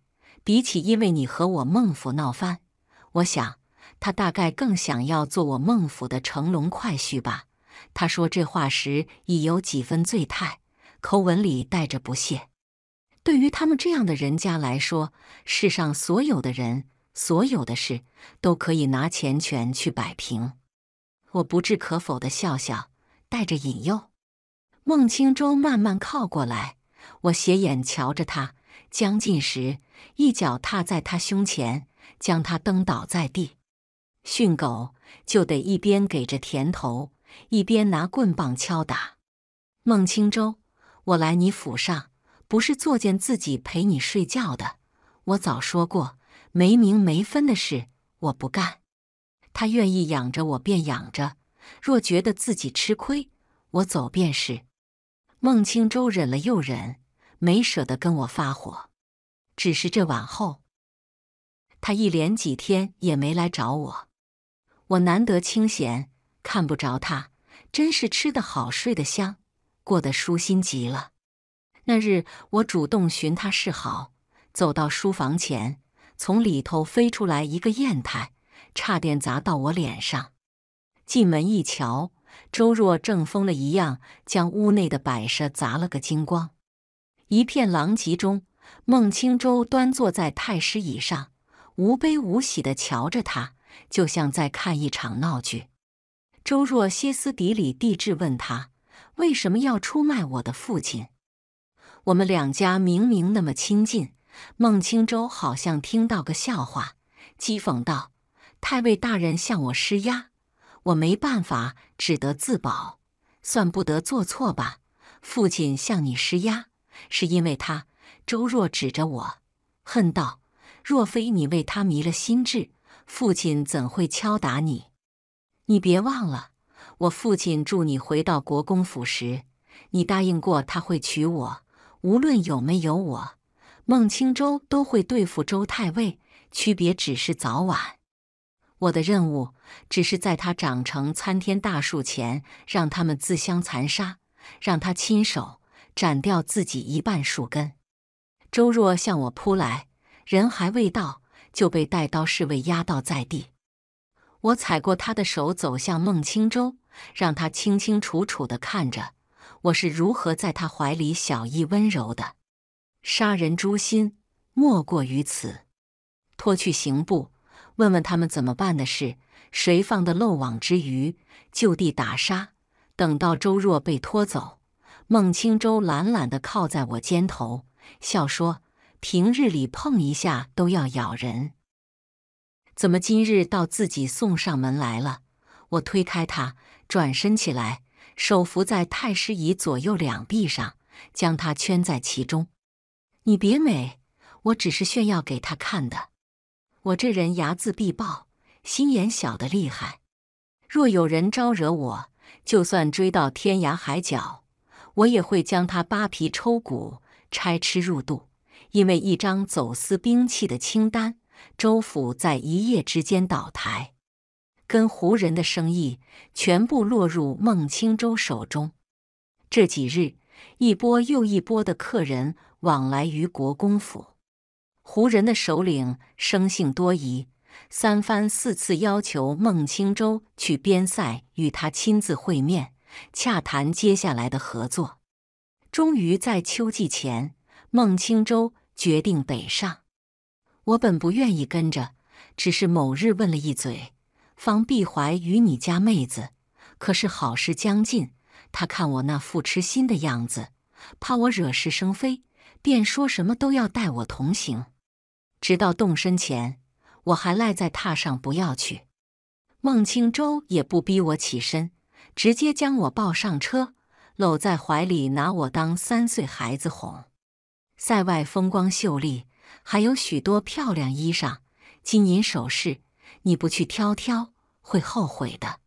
比起因为你和我孟府闹翻，我想他大概更想要做我孟府的乘龙快婿吧。他说这话时已有几分醉态，口吻里带着不屑。对于他们这样的人家来说，世上所有的人、所有的事，都可以拿钱权去摆平。我不置可否的笑笑，带着引诱。孟清舟慢慢靠过来，我斜眼瞧着他，将近时，一脚踏在他胸前，将他蹬倒在地。训狗就得一边给着甜头。一边拿棍棒敲打孟清舟，我来你府上不是作践自己陪你睡觉的。我早说过，没名没分的事我不干。他愿意养着我便养着，若觉得自己吃亏，我走便是。孟清舟忍了又忍，没舍得跟我发火，只是这晚后，他一连几天也没来找我。我难得清闲。看不着他，真是吃得好，睡得香，过得舒心极了。那日我主动寻他示好，走到书房前，从里头飞出来一个砚台，差点砸到我脸上。进门一瞧，周若正疯了一样，将屋内的摆设砸了个精光，一片狼藉中，孟清舟端坐在太师椅上，无悲无喜地瞧着他，就像在看一场闹剧。周若歇斯底里地质问他：“为什么要出卖我的父亲？我们两家明明那么亲近。”孟清舟好像听到个笑话，讥讽道：“太尉大人向我施压，我没办法，只得自保，算不得做错吧？”父亲向你施压，是因为他。周若指着我，恨道：“若非你为他迷了心智，父亲怎会敲打你？”你别忘了，我父亲助你回到国公府时，你答应过他会娶我，无论有没有我，孟清舟都会对付周太尉，区别只是早晚。我的任务只是在他长成参天大树前，让他们自相残杀，让他亲手斩掉自己一半树根。周若向我扑来，人还未到，就被带刀侍卫压倒在地。我踩过他的手，走向孟清舟，让他清清楚楚的看着我是如何在他怀里小意温柔的。杀人诛心，莫过于此。拖去刑部，问问他们怎么办的事。谁放的漏网之鱼，就地打杀。等到周若被拖走，孟清舟懒懒的靠在我肩头，笑说：“平日里碰一下都要咬人。”怎么今日到自己送上门来了？我推开他，转身起来，手扶在太师椅左右两臂上，将他圈在其中。你别美，我只是炫耀给他看的。我这人睚眦必报，心眼小的厉害。若有人招惹我，就算追到天涯海角，我也会将他扒皮抽骨，拆吃入肚。因为一张走私兵器的清单。州府在一夜之间倒台，跟胡人的生意全部落入孟清州手中。这几日，一波又一波的客人往来于国公府。胡人的首领生性多疑，三番四次要求孟清州去边塞与他亲自会面，洽谈接下来的合作。终于在秋季前，孟清州决定北上。我本不愿意跟着，只是某日问了一嘴，方碧怀与你家妹子可是好事将近。他看我那副痴心的样子，怕我惹是生非，便说什么都要带我同行。直到动身前，我还赖在榻上不要去。孟清舟也不逼我起身，直接将我抱上车，搂在怀里，拿我当三岁孩子哄。塞外风光秀丽。还有许多漂亮衣裳、金银首饰，你不去挑挑会后悔的。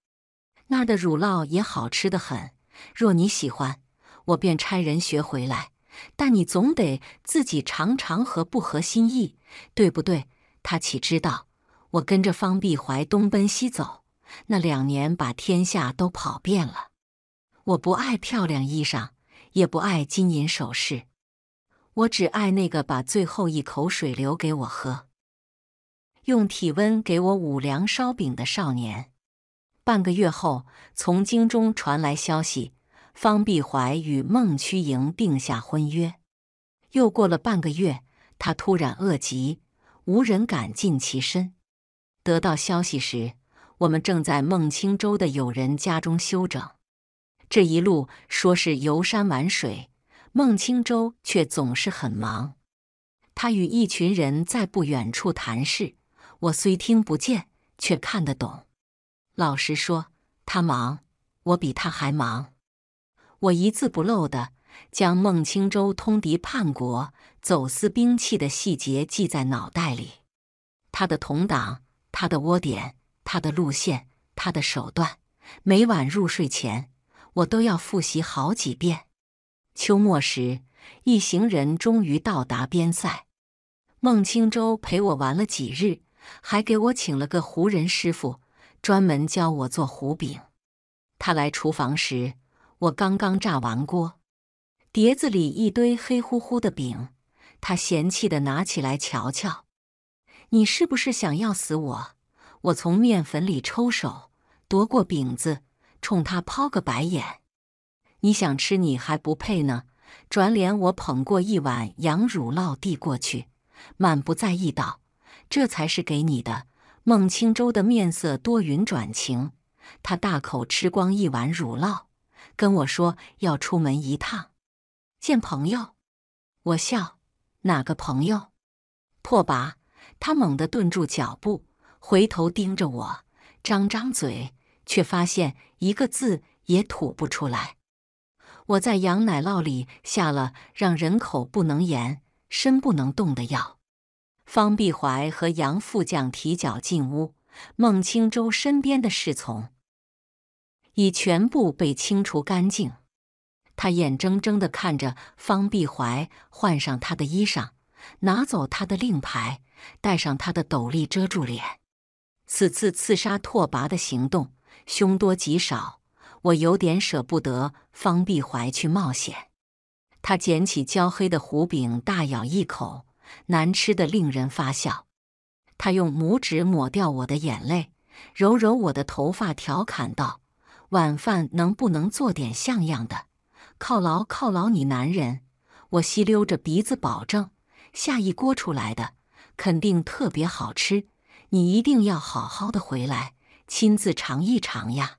那儿的乳酪也好吃得很，若你喜欢，我便差人学回来。但你总得自己尝尝，合不合心意，对不对？他岂知道我跟着方碧怀东奔西走，那两年把天下都跑遍了。我不爱漂亮衣裳，也不爱金银首饰。我只爱那个把最后一口水留给我喝，用体温给我五粮烧饼的少年。半个月后，从京中传来消息，方碧怀与孟屈莹定下婚约。又过了半个月，他突然恶疾，无人敢近其身。得到消息时，我们正在孟青州的友人家中休整。这一路说是游山玩水。孟清舟却总是很忙，他与一群人在不远处谈事，我虽听不见，却看得懂。老实说，他忙，我比他还忙。我一字不漏的将孟清舟通敌叛国、走私兵器的细节记在脑袋里，他的同党、他的窝点、他的路线、他的手段，每晚入睡前，我都要复习好几遍。秋末时，一行人终于到达边塞。孟清舟陪我玩了几日，还给我请了个胡人师傅，专门教我做胡饼。他来厨房时，我刚刚炸完锅，碟子里一堆黑乎乎的饼。他嫌弃的拿起来瞧瞧：“你是不是想要死我？”我从面粉里抽手，夺过饼子，冲他抛个白眼。你想吃，你还不配呢！转脸，我捧过一碗羊乳酪递过去，满不在意道：“这才是给你的。”孟清舟的面色多云转晴，他大口吃光一碗乳酪，跟我说要出门一趟，见朋友。我笑：“哪个朋友？”破跋，他猛地顿住脚步，回头盯着我，张张嘴，却发现一个字也吐不出来。我在羊奶酪里下了让人口不能言、身不能动的药。方必怀和杨副将提脚进屋，孟清洲身边的侍从已全部被清除干净。他眼睁睁地看着方必怀换上他的衣裳，拿走他的令牌，戴上他的斗笠遮住脸。此次刺杀拓跋的行动凶多吉少。我有点舍不得方必怀去冒险。他捡起焦黑的胡饼，大咬一口，难吃的令人发笑。他用拇指抹掉我的眼泪，揉揉我的头发，调侃道：“晚饭能不能做点像样的？犒劳犒劳你男人。”我吸溜着鼻子，保证：“下一锅出来的肯定特别好吃，你一定要好好的回来亲自尝一尝呀。”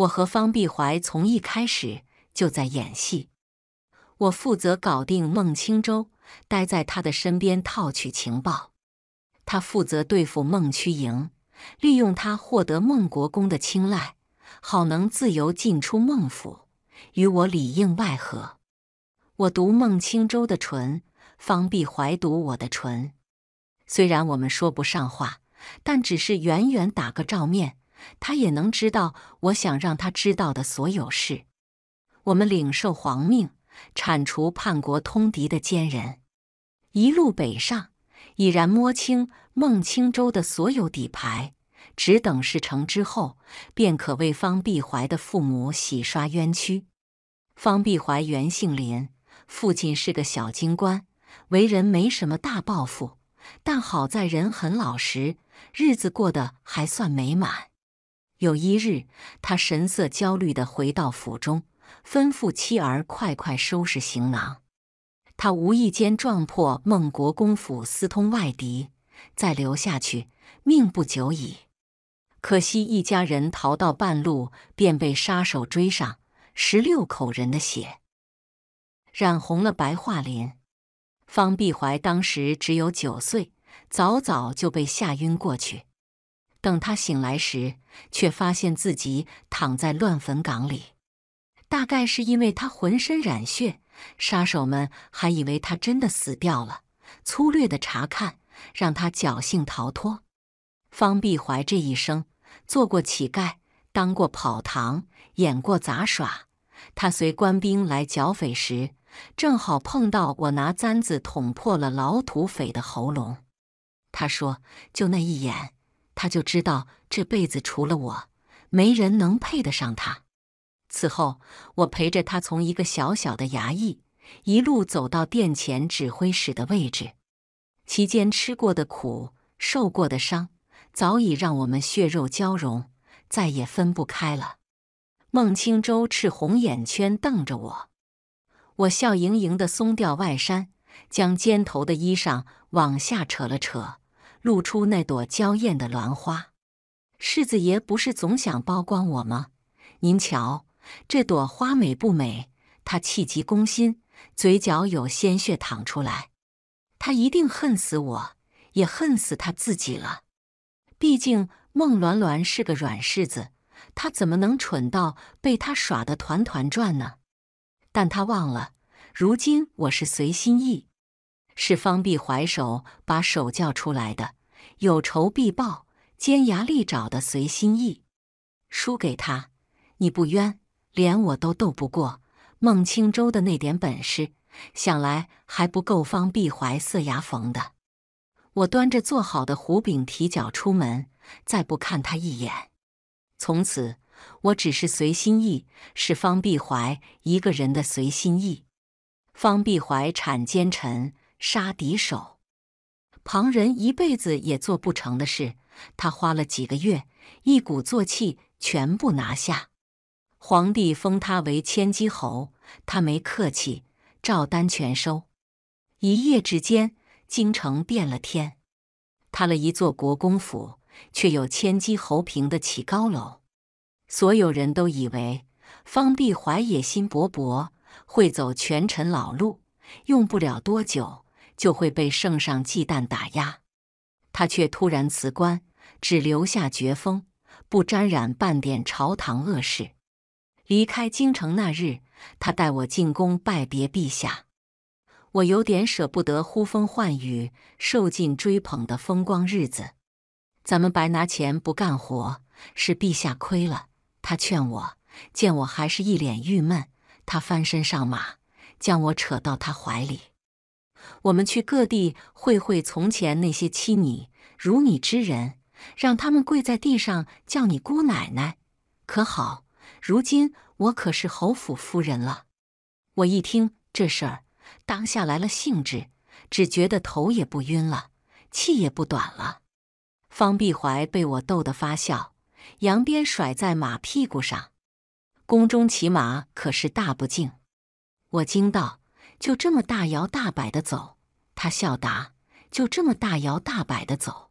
我和方碧怀从一开始就在演戏，我负责搞定孟青州，待在他的身边套取情报；他负责对付孟曲莹，利用他获得孟国公的青睐，好能自由进出孟府，与我里应外合。我读孟青州的唇，方碧怀读我的唇，虽然我们说不上话，但只是远远打个照面。他也能知道我想让他知道的所有事。我们领受皇命，铲除叛国通敌的奸人，一路北上，已然摸清孟青州的所有底牌，只等事成之后，便可为方碧怀的父母洗刷冤屈。方碧怀原姓林，父亲是个小京官，为人没什么大抱负，但好在人很老实，日子过得还算美满。有一日，他神色焦虑地回到府中，吩咐妻儿快快收拾行囊。他无意间撞破孟国公府私通外敌，再留下去命不久矣。可惜一家人逃到半路，便被杀手追上，十六口人的血染红了白桦林。方碧怀当时只有九岁，早早就被吓晕过去。等他醒来时，却发现自己躺在乱坟岗里。大概是因为他浑身染血，杀手们还以为他真的死掉了。粗略的查看，让他侥幸逃脱。方碧怀这一生，做过乞丐，当过跑堂，演过杂耍。他随官兵来剿匪时，正好碰到我拿簪子捅破了老土匪的喉咙。他说：“就那一眼。”他就知道这辈子除了我，没人能配得上他。此后，我陪着他从一个小小的衙役，一路走到殿前指挥使的位置。其间吃过的苦，受过的伤，早已让我们血肉交融，再也分不开了。孟清舟赤红眼圈瞪着我，我笑盈盈的松掉外衫，将肩头的衣裳往下扯了扯。露出那朵娇艳的鸾花，世子爷不是总想曝光我吗？您瞧，这朵花美不美？他气急攻心，嘴角有鲜血淌出来。他一定恨死我，也恨死他自己了。毕竟孟鸾鸾是个软柿子，他怎么能蠢到被他耍得团团转呢？但他忘了，如今我是随心意。是方碧怀手把手教出来的，有仇必报，尖牙利爪的随心意。输给他，你不冤，连我都斗不过孟清州的那点本事，想来还不够方碧怀塞牙缝的。我端着做好的胡饼提脚出门，再不看他一眼。从此，我只是随心意，是方碧怀一个人的随心意。方碧怀铲奸臣。杀敌手，旁人一辈子也做不成的事，他花了几个月，一鼓作气全部拿下。皇帝封他为千机侯，他没客气，照单全收。一夜之间，京城变了天。他了一座国公府，却有千机侯平得起高楼。所有人都以为方必怀野心勃勃，会走权臣老路，用不了多久。就会被圣上忌惮打压，他却突然辞官，只留下绝封，不沾染半点朝堂恶事。离开京城那日，他带我进宫拜别陛下，我有点舍不得呼风唤雨、受尽追捧的风光日子。咱们白拿钱不干活，是陛下亏了。他劝我，见我还是一脸郁闷，他翻身上马，将我扯到他怀里。我们去各地会会从前那些欺你辱你之人，让他们跪在地上叫你姑奶奶，可好？如今我可是侯府夫人了。我一听这事儿，当下来了兴致，只觉得头也不晕了，气也不短了。方碧怀被我逗得发笑，扬鞭甩在马屁股上。宫中骑马可是大不敬，我惊道。就这么大摇大摆的走，他笑答：“就这么大摇大摆的走。”